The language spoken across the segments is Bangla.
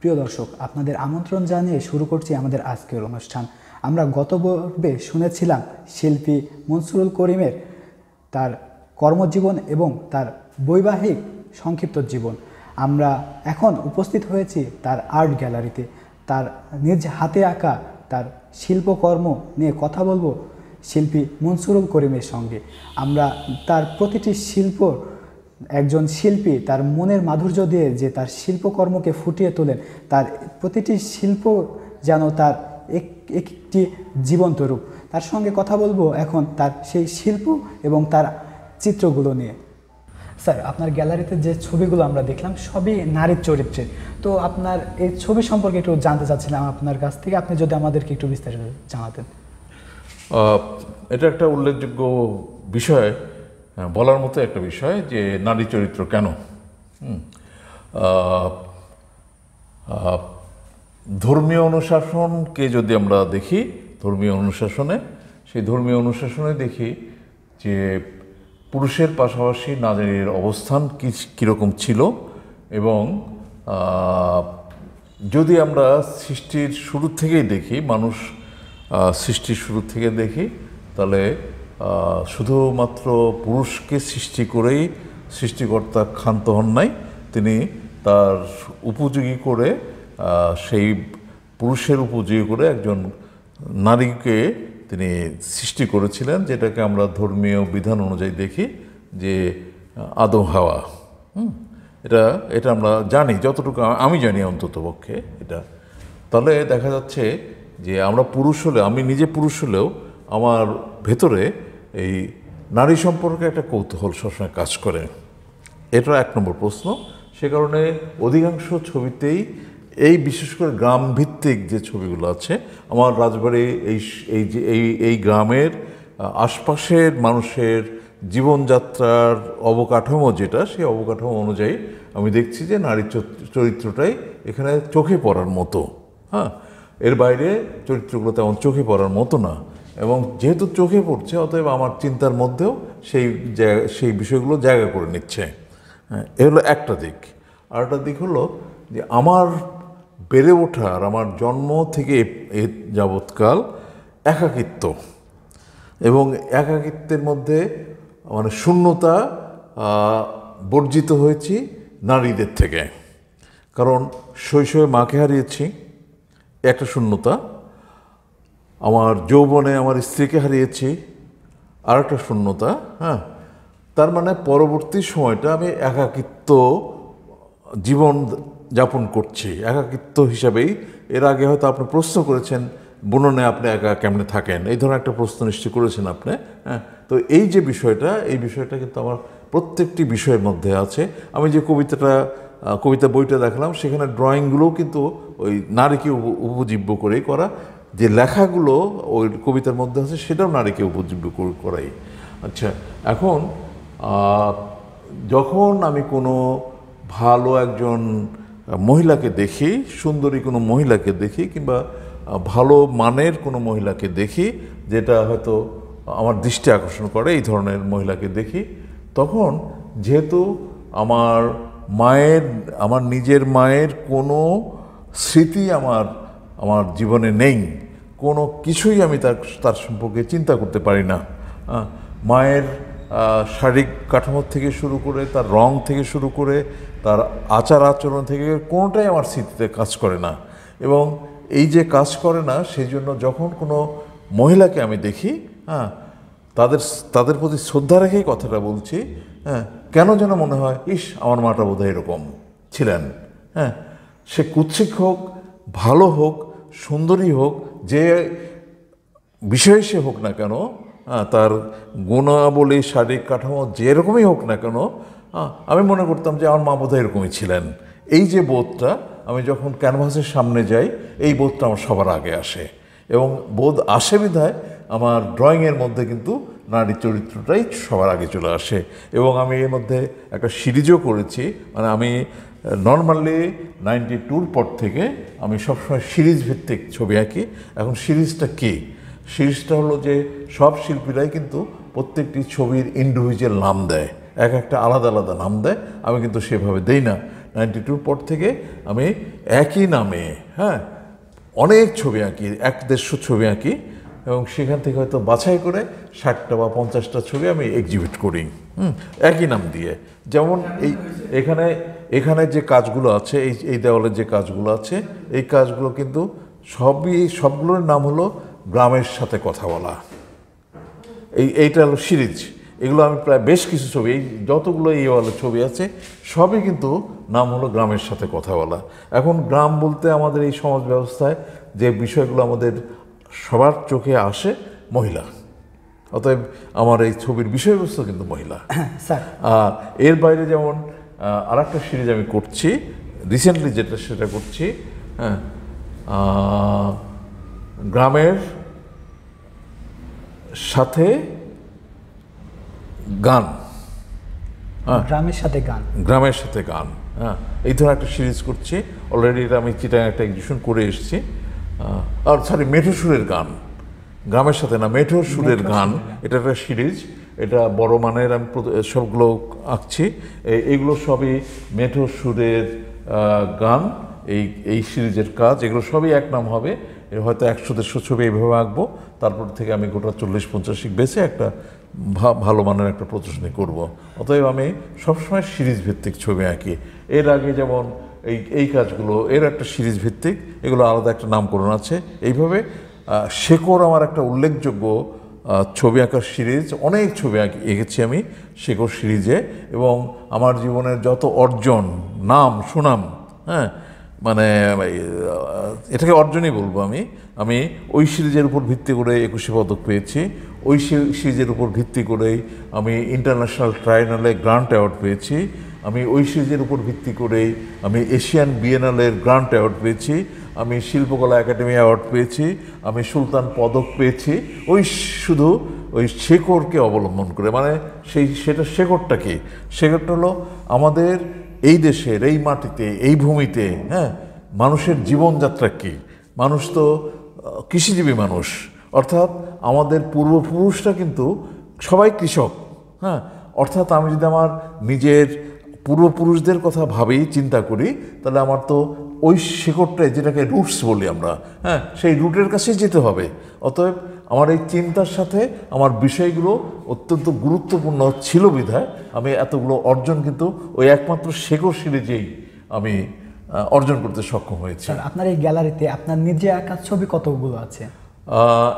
প্রিয় দর্শক আপনাদের আমন্ত্রণ জানিয়ে শুরু করছি আমাদের আজকের অনুষ্ঠান আমরা গত পর্বে শুনেছিলাম শিল্পী মনসুরুল করিমের তার কর্মজীবন এবং তার বৈবাহিক সংক্ষিপ্ত জীবন আমরা এখন উপস্থিত হয়েছি তার আর্ট গ্যালারিতে তার নিজ হাতে আঁকা তার শিল্পকর্ম নিয়ে কথা বলবো শিল্পী মনসুরুল করিমের সঙ্গে আমরা তার প্রতিটি শিল্পর একজন শিল্পী তার মনের মাধুর্য দিয়ে যে তার শিল্পকর্মকে ফুটিয়ে তোলেন তার প্রতিটি শিল্প যেন তার এক একটি জীবন্ত রূপ তার সঙ্গে কথা বলবো এখন তার সেই শিল্প এবং তার চিত্রগুলো নিয়ে স্যার আপনার গ্যালারিতে যে ছবিগুলো আমরা দেখলাম সবই নারীর চরিত্রের তো আপনার এই ছবি সম্পর্কে একটু জানতে চাচ্ছিলাম আপনার কাছ থেকে আপনি যদি আমাদেরকে একটু বিস্তারিত জানাতেন এটা একটা উল্লেখযোগ্য বিষয় হ্যাঁ, বলার মতো একটা বিষয় যে নারী চরিত্র কেন ধর্মীয় অনুশাসনকে যদি আমরা দেখি ধর্মীয় অনুশাসনে সেই ধর্মীয় অনুশাসনে দেখি যে পুরুষের পাশাপাশি নারীর অবস্থান কী কীরকম ছিল এবং যদি আমরা সৃষ্টির শুরু থেকেই দেখি মানুষ সৃষ্টির শুরু থেকে দেখি তাহলে শুধুমাত্র পুরুষকে সৃষ্টি করেই সৃষ্টিকর্তা ক্ষান্ত হন নাই তিনি তার উপযোগী করে সেই পুরুষের উপযোগী করে একজন নারীকে তিনি সৃষ্টি করেছিলেন যেটাকে আমরা ধর্মীয় বিধান অনুযায়ী দেখি যে আদম হাওয়া এটা এটা আমরা জানি যতটুকু আমি জানি অন্তত পক্ষে এটা তাহলে দেখা যাচ্ছে যে আমরা পুরুষ হলেও আমি নিজে পুরুষ হলেও আমার ভেতরে এই নারী সম্পর্কে একটা কৌতূহল সবসময় কাজ করে এটা এক নম্বর প্রশ্ন সে কারণে অধিকাংশ ছবিতেই এই বিশেষ করে গ্রাম ভিত্তিক যে ছবিগুলো আছে আমার রাজবাড়ি এই এই যে এই এই গ্রামের আশপাশের মানুষের জীবনযাত্রার অবকাঠামো যেটা সেই অবকাঠামো অনুযায়ী আমি দেখছি যে নারী চরিত্রটাই এখানে চোখে পড়ার মতো হ্যাঁ এর বাইরে চরিত্রগুলো তেমন চোখে পড়ার মতো না এবং যেহেতু চোখে পড়ছে অতএব আমার চিন্তার মধ্যেও সেই সেই বিষয়গুলো জায়গা করে নিচ্ছে এ হলো একটা দিক আরেকটা দিক হলো যে আমার বেড়ে ওঠার আমার জন্ম থেকে এ যাবৎকাল একাকিত্ব এবং একাকিত্বের মধ্যে মানে শূন্যতা বর্জিত হয়েছি নারীদের থেকে কারণ শৈশবে মাকে হারিয়েছি একটা শূন্যতা আমার যৌবনে আমার স্ত্রীকে হারিয়েছি আর একটা শূন্যতা হ্যাঁ তার মানে পরবর্তী সময়টা আমি একাকিত্ব জীবন যাপন করছি একাকিত্ব হিসাবেই এর আগে হয়তো আপনি প্রশ্ন করেছেন বুননে আপনি একা কেমনে থাকেন এই ধরনের একটা প্রশ্ন নিশ্চয় করেছেন আপনি হ্যাঁ তো এই যে বিষয়টা এই বিষয়টা কিন্তু আমার প্রত্যেকটি বিষয়ের মধ্যে আছে আমি যে কবিতাটা কবিতা বইটা দেখলাম সেখানে ড্রয়িংগুলোও কিন্তু ওই নারীকে উপজীব্য করেই করা যে লেখাগুলো ওই কবিতার মধ্যে আছে সেটাও নারীকে উপজীব্য করাই আচ্ছা এখন যখন আমি কোনো ভালো একজন মহিলাকে দেখি সুন্দরী কোনো মহিলাকে দেখি কিংবা ভালো মানের কোনো মহিলাকে দেখি যেটা হয়তো আমার দৃষ্টি আকর্ষণ করে এই ধরনের মহিলাকে দেখি তখন যেহেতু আমার মায়ের আমার নিজের মায়ের কোনো স্মৃতি আমার আমার জীবনে নেই কোনো কিছুই আমি তার তার সম্পর্কে চিন্তা করতে পারি না মায়ের শারীরিক কাঠামো থেকে শুরু করে তার রং থেকে শুরু করে তার আচার আচরণ থেকে কোনোটাই আমার স্মৃতিতে কাজ করে না এবং এই যে কাজ করে না সেই জন্য যখন কোনো মহিলাকে আমি দেখি হ্যাঁ তাদের তাদের প্রতি শ্রদ্ধা রেখেই কথাটা বলছি হ্যাঁ কেন যেন মনে হয় ইস আমার মাটা বোধহয় এরকম ছিলেন হ্যাঁ সে কুৎসিক হোক ভালো হোক সুন্দরী হোক যে বিষয়ে সে হোক না কেন তার গুণাবলী শারীরিক কাঠামো যেরকমই হোক না কেন আমি মনে করতাম যে আমার মা বোধহয় এরকমই ছিলেন এই যে বোধটা আমি যখন ক্যানভাসের সামনে যাই এই বোধটা আমার সবার আগে আসে এবং বোধ আসে বিধায় আমার ড্রয়িংয়ের মধ্যে কিন্তু নারী চরিত্রটাই সবার আগে চলে আসে এবং আমি এর মধ্যে একটা সিরিজও করেছি মানে আমি নর্মালি নাইনটি টুর পর থেকে আমি সবসময় সিরিজ ভিত্তিক ছবি আঁকি এখন সিরিজটা কি সিরিজটা হলো যে সব শিল্পীরাই কিন্তু প্রত্যেকটি ছবির ইন্ডিভিজুয়াল নাম দেয় এক একটা আলাদা আলাদা নাম দেয় আমি কিন্তু সেভাবে দেই না নাইনটি টুর পর থেকে আমি একই নামে হ্যাঁ অনেক ছবি আঁকি এক দেড়শো ছবি আঁকি এবং সেখান থেকে হয়তো বাছাই করে ষাটটা বা পঞ্চাশটা ছবি আমি এক্সিবিট করি হুম একই নাম দিয়ে যেমন এই এখানে এখানে যে কাজগুলো আছে এই এই দেওয়ালের যে কাজগুলো আছে এই কাজগুলো কিন্তু সবই সবগুলোর নাম হলো গ্রামের সাথে কথা বলা এই এইটা হলো সিরিজ এগুলো আমি প্রায় বেশ কিছু ছবি এই যতগুলো এই ওয়ালের ছবি আছে সবই কিন্তু নাম হলো গ্রামের সাথে কথা বলা এখন গ্রাম বলতে আমাদের এই সমাজ ব্যবস্থায় যে বিষয়গুলো আমাদের সবার চোখে আসে মহিলা অতএব আমার এই ছবির বিষয়বস্তু কিন্তু মহিলা হ্যাঁ, আর এর বাইরে যেমন আর একটা সিরিজ আমি করছি রিসেন্টলি যেটা সেটা করছি হ্যাঁ গ্রামের সাথে গান হ্যাঁ। গ্রামের সাথে গান গ্রামের সাথে গান হ্যাঁ এই ধরনের একটা সিরিজ করছি অলরেডি এটা আমি চিটাং একটা এক্সিবিশন করে এসেছি আর সরি মেঠো সুরের গান গ্রামের সাথে না মেঠো সুরের গান এটা একটা সিরিজ এটা বড় মানের আমি সবগুলো আঁকছি এইগুলো সবই মেঠো সুরের গান এই এই সিরিজের কাজ এগুলো সবই এক নাম হবে হয়তো একশো দেড়শো ছবি এইভাবে আঁকবো তারপর থেকে আমি গোটা চল্লিশ পঞ্চাশ বেছে একটা ভালো মানের একটা প্রদর্শনী করব। অতএব আমি সবসময় সিরিজ ভিত্তিক ছবি আঁকি এর আগে যেমন এই এই কাজগুলো এর একটা সিরিজ ভিত্তিক এগুলো আলাদা একটা নামকরণ আছে এইভাবে শেকর আমার একটা উল্লেখযোগ্য ছবি আঁকার সিরিজ অনেক ছবি আঁকি এঁকেছি আমি শেখর সিরিজে এবং আমার জীবনের যত অর্জন নাম সুনাম হ্যাঁ মানে এটাকে অর্জনই বলবো আমি আমি ওই সিরিজের উপর ভিত্তি করে একুশে পদক পেয়েছি ওই সিরিজের উপর ভিত্তি করেই আমি ইন্টারন্যাশনাল ট্রাইনালে গ্রান্ট অ্যাওয়ার্ড পেয়েছি আমি ওই সিরিজের উপর ভিত্তি করেই আমি এশিয়ান বিএনএলের গ্রান্ট অ্যাওয়ার্ড পেয়েছি আমি শিল্পকলা একাডেমি অ্যাওয়ার্ড পেয়েছি আমি সুলতান পদক পেয়েছি ওই শুধু ওই শেকড়কে অবলম্বন করে মানে সেই সেটা শেকড়টা কি শেকড়টা হলো আমাদের এই দেশের এই মাটিতে এই ভূমিতে হ্যাঁ মানুষের জীবনযাত্রা কি মানুষ তো কৃষিজীবী মানুষ অর্থাৎ আমাদের পূর্বপুরুষরা কিন্তু সবাই কৃষক হ্যাঁ অর্থাৎ আমি যদি আমার নিজের পূর্বপুরুষদের কথা ভাবেই চিন্তা করি তাহলে আমার তো ওই শিকড়টায় যেটাকে রুটস বলি আমরা হ্যাঁ সেই রুটের কাছে যেতে হবে অতএব আমার এই চিন্তার সাথে আমার বিষয়গুলো অত্যন্ত গুরুত্বপূর্ণ ছিল বিধায় আমি এতগুলো অর্জন কিন্তু ওই একমাত্র শেকড় সিরিজেই আমি অর্জন করতে সক্ষম হয়েছি আপনার এই গ্যালারিতে আপনার নিজে আঁকা ছবি কতগুলো আছে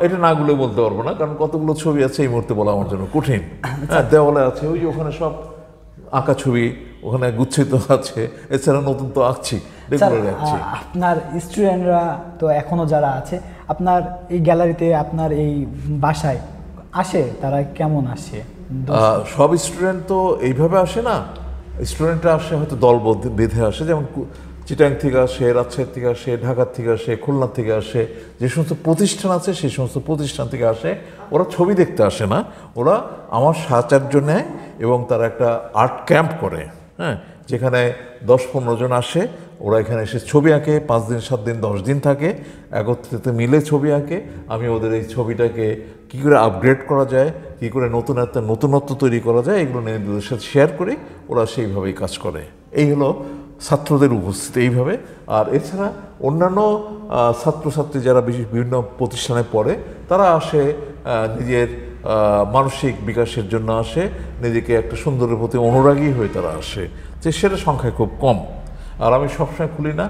এটা না গুলো বলতে পারবো না কারণ কতগুলো ছবি আছে এই মুহূর্তে বলা আমার জন্য কঠিন আচ্ছা। হ্যাঁ, দেওয়ালে আছে ওই ওখানে সব আঁকা ছবি ওখানে গুচ্ছিত আছে এছাড়া নতুন তো আঁকছি আপনার স্টুডেন্টরা তো এখনও যারা আছে আপনার এই গ্যালারিতে আপনার এই বাসায় আসে তারা কেমন আসে সব স্টুডেন্ট তো এইভাবে আসে না স্টুডেন্টরা আসে হয়তো দল বেঁধে আসে যেমন চিটাং থেকে আসে রাজশাহী থেকে আসে ঢাকার থেকে আসে খুলনা থেকে আসে যে সমস্ত প্রতিষ্ঠান আছে সেই সমস্ত প্রতিষ্ঠান থেকে আসে ওরা ছবি দেখতে আসে না ওরা আমার সাহাচার্য নেয় এবং তারা একটা আর্ট ক্যাম্প করে হ্যাঁ যেখানে দশ পনেরো জন আসে ওরা এখানে এসে ছবি আঁকে পাঁচ দিন সাত দিন দশ দিন থাকে একত্রিত মিলে ছবি আঁকে আমি ওদের এই ছবিটাকে কী করে আপগ্রেড করা যায় কী করে নতুন একটা নতুনত্ব তৈরি করা যায় এগুলো নিয়ে ওদের সাথে শেয়ার করি ওরা সেইভাবেই কাজ করে এই হলো ছাত্রদের উপস্থিতি এইভাবে আর এছাড়া অন্যান্য ছাত্রছাত্রী যারা বিশেষ বিভিন্ন প্রতিষ্ঠানে পড়ে তারা আসে নিজের মানসিক বিকাশের জন্য আসে নিজেকে একটা সুন্দরের প্রতি অনুরাগী হয়ে তারা আসে যে সেটা সংখ্যায় খুব কম আর আমি সবসময় খুলি না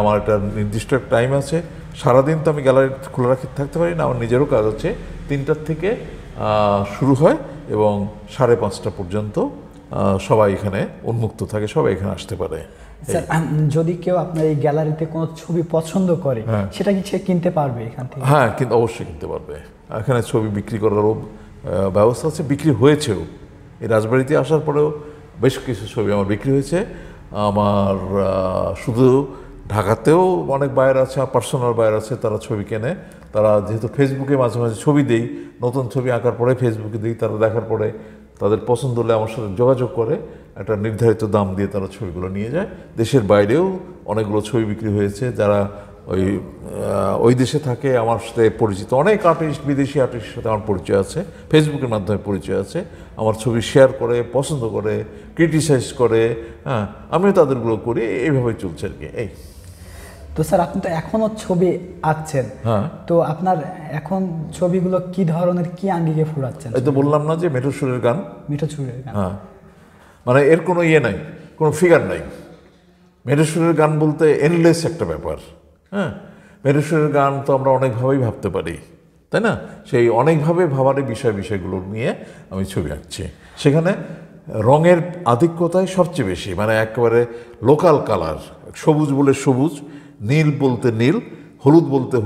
আমার একটা নির্দিষ্ট টাইম আছে সারাদিন তো আমি গ্যালারি খোলা রাখি থাকতে পারি না আমার নিজেরও কাজ আছে তিনটার থেকে শুরু হয় এবং সাড়ে পাঁচটা পর্যন্ত সবাই এখানে উন্মুক্ত থাকে সবাই এখানে আসতে পারে যদি কেউ আপনার এই গ্যালারিতে কোনো ছবি পছন্দ করে হ্যাঁ। সেটা কি সে কিনতে পারবে এখান থেকে হ্যাঁ কিন্তু অবশ্যই কিনতে পারবে এখানে ছবি বিক্রি করারও ব্যবস্থা আছে বিক্রি হয়েছেও এই রাজবাড়িতে আসার পরেও বেশ কিছু ছবি আমার বিক্রি হয়েছে আমার শুধু ঢাকাতেও অনেক বায়ের আছে পার্সোনাল বায়ের আছে তারা ছবি কেনে তারা যেহেতু ফেসবুকে মাঝে মাঝে ছবি দেই নতুন ছবি আঁকার পরে ফেসবুকে দিই তারা দেখার পরে তাদের পছন্দ হলে আমার সাথে যোগাযোগ করে একটা নির্ধারিত দাম দিয়ে তারা ছবিগুলো নিয়ে যায় দেশের বাইরেও অনেকগুলো ছবি বিক্রি হয়েছে যারা ওই ওই দেশে থাকে আমার সাথে পরিচিত অনেক আর্টিস্ট বিদেশি আর্টিস্টের সাথে আমার পরিচয় আছে ফেসবুকের মাধ্যমে পরিচয় আছে আমার ছবি শেয়ার করে পছন্দ করে ক্রিটিসাইজ করে হ্যাঁ আমিও তাদেরগুলো করি এইভাবে চলছে আর কি এই তো স্যার আপনি তো এখনও ছবি আঁকছেন হ্যাঁ তো আপনার এখন ছবিগুলো কি ধরনের কি আঙ্গিকে ফুরাচ্ছেন এই তো বললাম না যে মেঠো সুরের গান মেঠো সুরের গান হ্যাঁ মানে এর কোনো ইয়ে নাই কোনো ফিগার নাই মেঠো সুরের গান বলতে এনলেস একটা ব্যাপার হ্যাঁ মেরেশ্বরের গান তো আমরা অনেকভাবেই ভাবতে পারি তাই না সেই অনেকভাবে ভাবারই বিষয় বিষয়গুলো নিয়ে আমি ছবি আঁকছি সেখানে রঙের আধিক্যতাই সবচেয়ে বেশি মানে একেবারে লোকাল কালার সবুজ বলে সবুজ নীল বলতে নীল হলুদ বলতে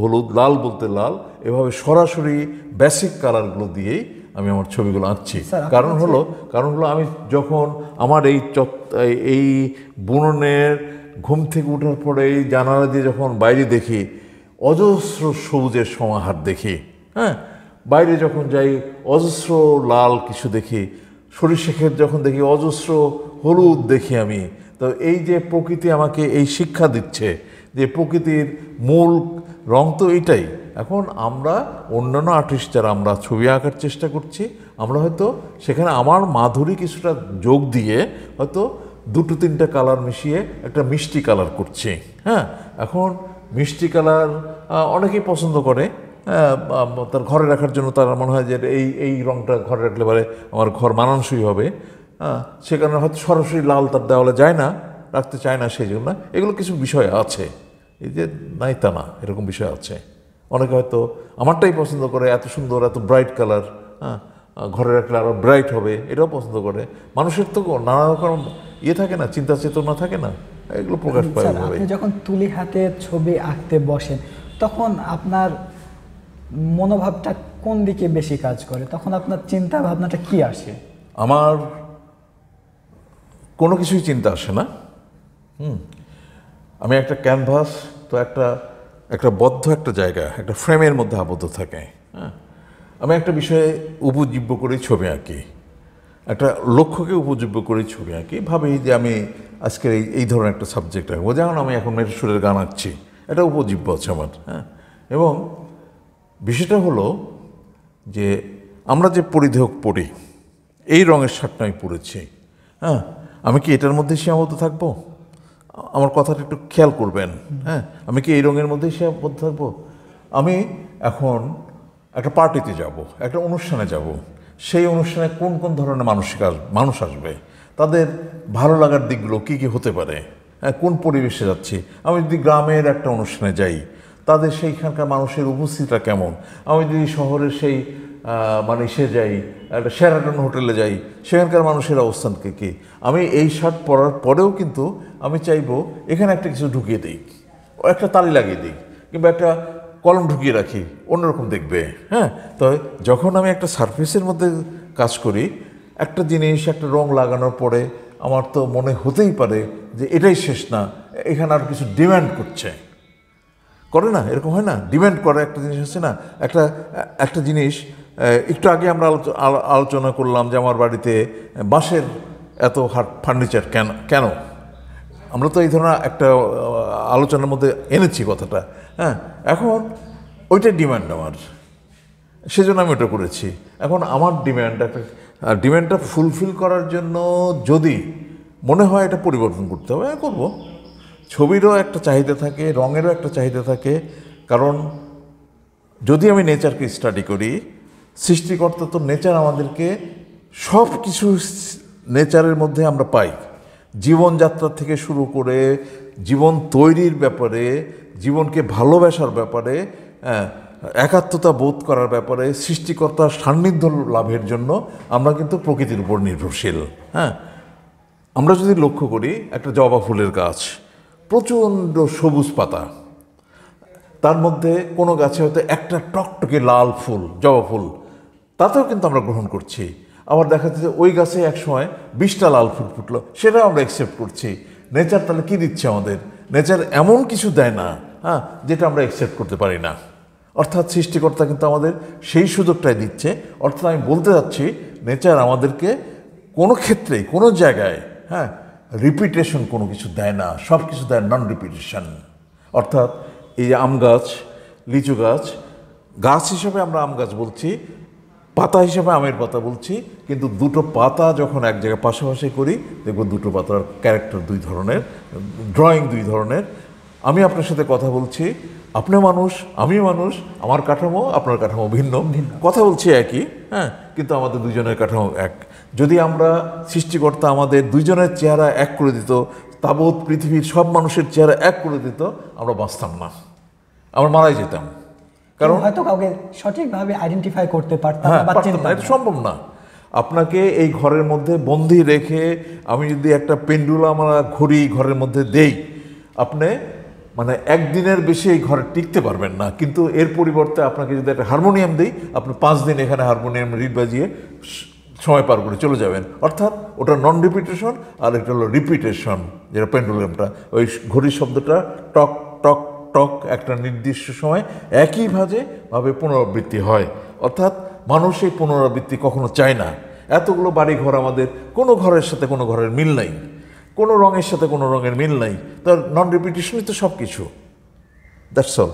হলুদ লাল বলতে লাল এভাবে সরাসরি বেসিক কালারগুলো দিয়েই আমি আমার ছবিগুলো আঁকছি কারণ হলো কারণ হলো আমি যখন আমার এই এই বুননের ঘুম থেকে উঠার পরে এই জানালা দিয়ে যখন বাইরে দেখি অজস্র সবুজের সমাহার দেখি হ্যাঁ বাইরে যখন যাই অজস্র লাল কিছু দেখি সরিষা ক্ষেত যখন দেখি অজস্র হলুদ দেখি আমি তো এই যে প্রকৃতি আমাকে এই শিক্ষা দিচ্ছে যে প্রকৃতির মূল রং তো এটাই এখন আমরা অন্যান্য আর্টিস্ট যারা আমরা ছবি আঁকার চেষ্টা করছি আমরা হয়তো সেখানে আমার মাধুরী কিছুটা যোগ দিয়ে হয়তো দুটো তিনটা কালার মিশিয়ে একটা মিষ্টি কালার করছে হ্যাঁ এখন মিষ্টি কালার অনেকেই পছন্দ করে হ্যাঁ, তার ঘরে রাখার জন্য তার মনে হয় যে এই এই রঙটা ঘরে রাখলে পারে আমার ঘর মানানসই হবে হ্যাঁ সে কারণে হয়তো সরাসরি লাল তার দেওয়ালে যায় না রাখতে চায় না সেই জন্য এগুলো কিছু বিষয় আছে এই যে নাই তা না এরকম বিষয় আছে অনেকে হয়তো আমারটাই পছন্দ করে এত সুন্দর এত ব্রাইট কালার হ্যাঁ ঘরে রাখলে আরও ব্রাইট হবে এটাও পছন্দ করে মানুষের তো নানা রকম ইয়ে থাকে না চিন্তা চেতনা থাকে না এগুলো প্রকাশ আচ্ছা, পায় আপনি যখন তুলি হাতে ছবি আঁকতে বসেন তখন আপনার মনোভাবটা কোন দিকে বেশি কাজ করে তখন আপনার চিন্তা ভাবনাটা কি আসে আমার কোনো কিছুই চিন্তা আসে না হুম আমি একটা ক্যানভাস তো একটা একটা বদ্ধ একটা জায়গা একটা ফ্রেমের মধ্যে আবদ্ধ থাকে হ্যাঁ আমি একটা বিষয়ে উপজীব্য করে ছবি আঁকি একটা লক্ষ্যকে উপজীব্য করে ছবি আঁকি ভাবি যে আমি আজকের এই এই ধরনের একটা সাবজেক্ট আঁকবো যেমন আমি এখন মেয়ের সুরের গান আঁকছি এটা উপজীব্য আছে আমার হ্যাঁ এবং বিষয়টা হলো যে আমরা যে পরিধেয়ক পড়ি এই রঙের শার্টটা আমি পড়েছি হ্যাঁ আমি কি এটার মধ্যে সীমাবদ্ধ থাকবো আমার কথাটা একটু খেয়াল করবেন হ্যাঁ আমি কি এই রঙের মধ্যে সীমাবদ্ধ থাকবো আমি এখন একটা পার্টিতে যাব একটা অনুষ্ঠানে যাব সেই অনুষ্ঠানে কোন কোন ধরনের মানুষ মানুষ আসবে তাদের ভালো লাগার দিকগুলো কী কী হতে পারে হ্যাঁ, কোন পরিবেশে যাচ্ছি আমি যদি গ্রামের একটা অনুষ্ঠানে যাই তাদের সেইখানকার মানুষের উপস্থিতিটা কেমন আমি যদি শহরের সেই মানে সে যাই একটা শেরাটন হোটেলে যাই সেখানকার মানুষের অবস্থান কে কী আমি এই শার্ট পরার পরেও কিন্তু আমি চাইবো এখানে একটা কিছু ঢুকিয়ে দিই একটা তালি লাগিয়ে দিই কিংবা একটা কলম ঢুকিয়ে রাখি অন্যরকম দেখবে হ্যাঁ তো যখন আমি একটা সারফেসের মধ্যে কাজ করি একটা জিনিস একটা রং লাগানোর পরে আমার তো মনে হতেই পারে যে এটাই শেষ না এখানে আর কিছু ডিম্যান্ড করছে করে না এরকম হয় না ডিম্যান্ড করে একটা জিনিস হচ্ছে না একটা একটা জিনিস একটু আগে আমরা আলোচনা করলাম যে আমার বাড়িতে বাঁশের এত হাট ফার্নিচার কেন কেন আমরা তো এই ধরনের একটা আলোচনার মধ্যে এনেছি কথাটা হ্যাঁ এখন ওইটাই ডিম্যান্ড আমার সেজন্য আমি ওটা করেছি এখন আমার ডিম্যান্ড একটা ডিম্যান্ডটা ফুলফিল করার জন্য যদি মনে হয় এটা পরিবর্তন করতে হবে করবো ছবিরও একটা চাহিদা থাকে রঙেরও একটা চাহিদা থাকে কারণ যদি আমি নেচারকে স্টাডি করি সৃষ্টিকর্তা তো নেচার আমাদেরকে সব কিছু নেচারের মধ্যে আমরা পাই জীবনযাত্রা থেকে শুরু করে জীবন তৈরির ব্যাপারে জীবনকে ভালোবাসার ব্যাপারে হ্যাঁ, একাত্মতা বোধ করার ব্যাপারে সৃষ্টিকর্তার সান্নিধ্য লাভের জন্য আমরা কিন্তু প্রকৃতির উপর নির্ভরশীল হ্যাঁ আমরা যদি লক্ষ্য করি একটা জবা ফুলের গাছ প্রচণ্ড সবুজ পাতা তার মধ্যে কোনো গাছে হয়তো একটা টকটকে লাল ফুল জবা ফুল তাতেও কিন্তু আমরা গ্রহণ করছি আবার দেখা যাচ্ছে ওই গাছে একসময় বিশটা লাল ফুল ফুটলো সেটাও আমরা অ্যাকসেপ্ট করছি নেচার তাহলে কী দিচ্ছে আমাদের নেচার এমন কিছু দেয় না হ্যাঁ যেটা আমরা অ্যাকসেপ্ট করতে পারি না অর্থাৎ সৃষ্টিকর্তা কিন্তু আমাদের সেই সুযোগটাই দিচ্ছে অর্থাৎ আমি বলতে চাচ্ছি নেচার আমাদেরকে কোনো ক্ষেত্রে কোনো জায়গায় হ্যাঁ রিপিটেশন কোনো কিছু দেয় না সব কিছু দেয় নন রিপিটেশন অর্থাৎ এই আম গাছ লিচু গাছ গাছ হিসেবে আমরা আম গাছ বলছি পাতা হিসেবে আমের পাতা বলছি কিন্তু দুটো পাতা যখন এক জায়গায় পাশাপাশি করি দেখব দুটো পাতার ক্যারেক্টার দুই ধরনের ড্রয়িং দুই ধরনের আমি আপনার সাথে কথা বলছি আপনি মানুষ আমি মানুষ আমার কাঠামো আপনার কাঠামো ভিন্ন কথা বলছি একই হ্যাঁ কিন্তু আমাদের দুজনের কাঠামো এক যদি আমরা সৃষ্টিকর্তা আমাদের দুজনের চেহারা এক করে দিত তাবৎ পৃথিবীর সব মানুষের চেহারা এক করে দিত আমরা বাঁচতাম না আমরা মারাই যেতাম কারণ হয়তো কাউকে সঠিকভাবে আইডেন্টিফাই করতে হ্যাঁ, পারতাম এটা সম্ভব না আপনাকে এই ঘরের মধ্যে বন্দি রেখে আমি যদি একটা পেন্ডুলা আমার ঘুরি ঘরের মধ্যে দেই আপনি মানে একদিনের বেশি এই ঘরে টিকতে পারবেন না কিন্তু এর পরিবর্তে আপনাকে যদি একটা হারমোনিয়াম দিই আপনি পাঁচ দিন এখানে হারমোনিয়াম রিট বাজিয়ে সময় পার করে চলে যাবেন অর্থাৎ ওটা নন রিপিটেশন আর একটা হলো রিপিটেশন যেটা পেন্ডুলামটা ওই ঘড়ির শব্দটা টক টক টক একটা নির্দিষ্ট সময় একই ভাজে ভাবে পুনরাবৃত্তি হয় অর্থাৎ মানুষ এই পুনরাবৃত্তি কখনো চায় না এতগুলো বাড়ি ঘর আমাদের কোনো ঘরের সাথে কোনো ঘরের মিল নাই কোনো রঙের সাথে কোনো রঙের মিল নাই তার নন রিপিটেশনই তো সব কিছু দ্যাটস অল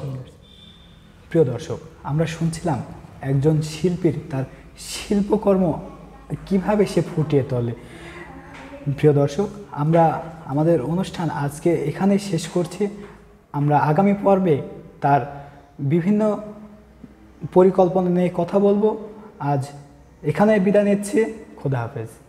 প্রিয় দর্শক আমরা শুনছিলাম একজন শিল্পীর তার শিল্পকর্ম কিভাবে সে ফুটিয়ে তোলে প্রিয় দর্শক আমরা আমাদের অনুষ্ঠান আজকে এখানে শেষ করছি আমরা আগামী পর্বে তার বিভিন্ন পরিকল্পনা নিয়ে কথা বলবো আজ এখানে বিদায় নিচ্ছে খোদা হাফেজ